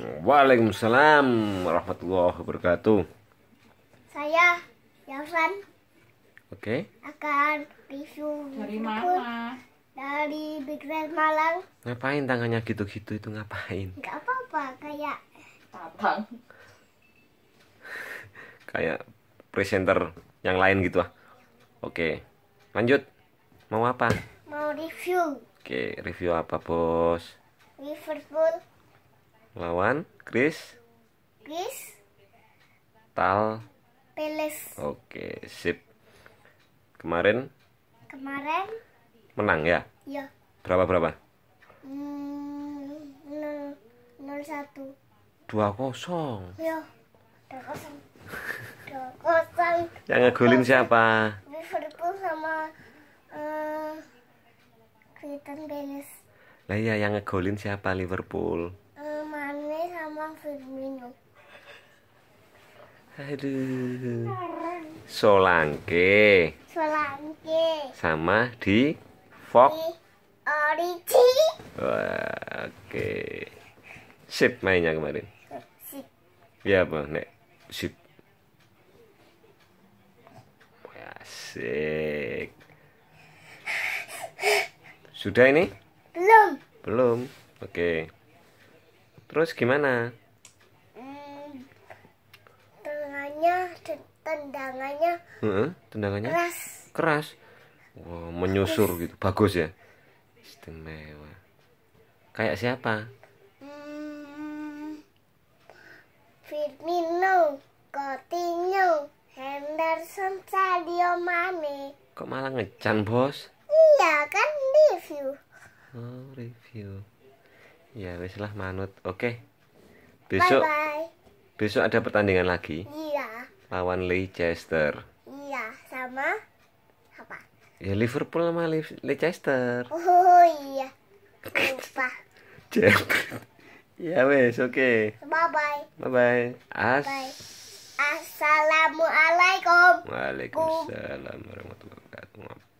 Waalaikumsalam warahmatullahi wabarakatuh. Saya Yosan, Oke. Okay. Akan review dari mana? Dari Big Red Malang. Ngapain tangannya gitu-gitu itu ngapain? Gak apa-apa, kayak tabang. kayak presenter yang lain gitu ah. Oke. Okay. Lanjut. Mau apa? Mau review. Oke, okay, review apa, Bos? Liverpool Lawan Chris. Chris. Tal. Peles. Oke, sip. Kemarin? Kemarin. Menang ya? Iya. Berapa berapa? Hmm, nol satu, Dua kosong. Iya. Dua kosong. Dua kosong. Yang ngegulin siapa? Liverpool sama uh, Kristen Nah Lah iya yang ngegolin siapa Liverpool? Aduh. Solangke. Solangke. Sama di Fox, Orici. oke. Okay. Sip mainnya kemarin. Sip. Ya, Bang, Nek. Sip. Asik. Sudah ini? Belum. Belum. Oke. Okay. Terus gimana? tendangannya uh -huh. tendangannya keras keras wow, menyusur keras. gitu bagus ya istimewa kayak siapa hmm, Firmino Coutinho Henderson Sadio Mane kok malah ngecan bos iya kan review oh review ya wis lah manut oke okay. besok bye bye. besok ada pertandingan lagi iya. Lawan Leicester. Iya, sama apa? Ya Liverpool sama Le Leicester. Oh iya. Lupa. ya wes, oke. Okay. Bye bye. Bye bye. As bye. Assalamualaikum. Waalaikumsalam warahmatullahi wabarakatuh.